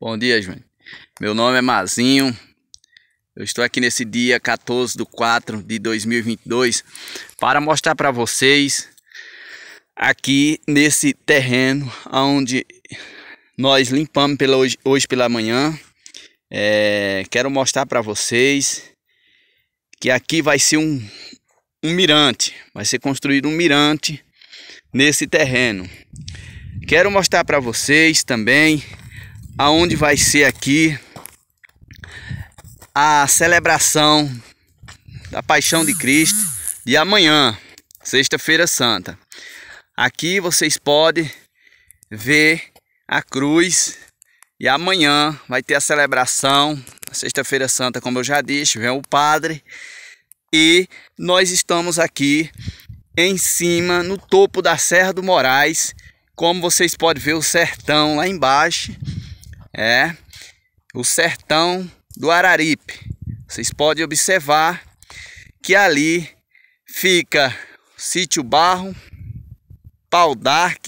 Bom dia, Júnior. Meu nome é Mazinho. Eu estou aqui nesse dia 14 de 4 de 2022 para mostrar para vocês aqui nesse terreno onde nós limpamos pela hoje, hoje pela manhã. É, quero mostrar para vocês que aqui vai ser um, um mirante, vai ser construído um mirante nesse terreno. Quero mostrar para vocês também aonde vai ser aqui a celebração da Paixão de Cristo de amanhã, sexta-feira santa. Aqui vocês podem ver a cruz e amanhã vai ter a celebração, sexta-feira santa, como eu já disse, vem o padre e nós estamos aqui em cima, no topo da Serra do Moraes, como vocês podem ver o sertão lá embaixo é o sertão do Araripe. Vocês podem observar que ali fica Sítio Barro, Pau Dark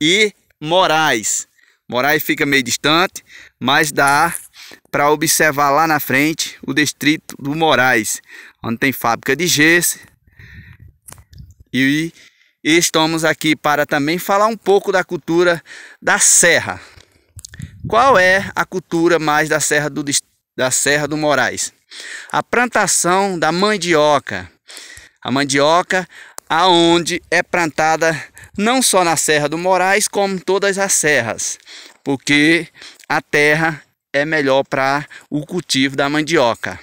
e Moraes. Moraes fica meio distante, mas dá para observar lá na frente o distrito do Moraes, onde tem fábrica de gesso. E estamos aqui para também falar um pouco da cultura da serra, qual é a cultura mais da Serra do, da Serra do Moraes? A plantação da mandioca. A mandioca aonde é plantada não só na Serra do Moraes, como todas as serras, porque a terra é melhor para o cultivo da mandioca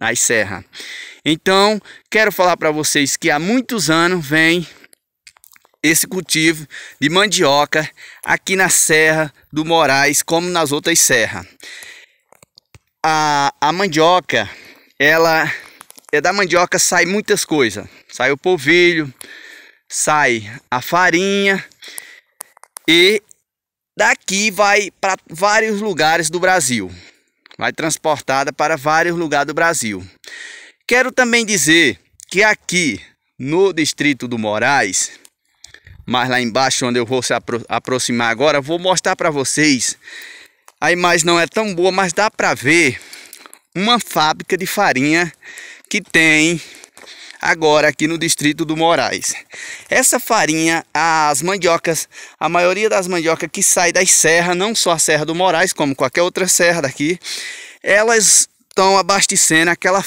nas serras. Então, quero falar para vocês que há muitos anos vem esse cultivo de mandioca aqui na Serra do Moraes, como nas outras serras. A, a mandioca, ela é da mandioca sai muitas coisas. Sai o polvilho, sai a farinha e daqui vai para vários lugares do Brasil. Vai transportada para vários lugares do Brasil. Quero também dizer que aqui no distrito do Moraes mas lá embaixo, onde eu vou se apro aproximar agora, vou mostrar para vocês. A imagem não é tão boa, mas dá para ver uma fábrica de farinha que tem agora aqui no distrito do Moraes. Essa farinha, as mandiocas, a maioria das mandiocas que sai das serras, não só a Serra do Moraes, como qualquer outra serra daqui, elas estão abastecendo aquela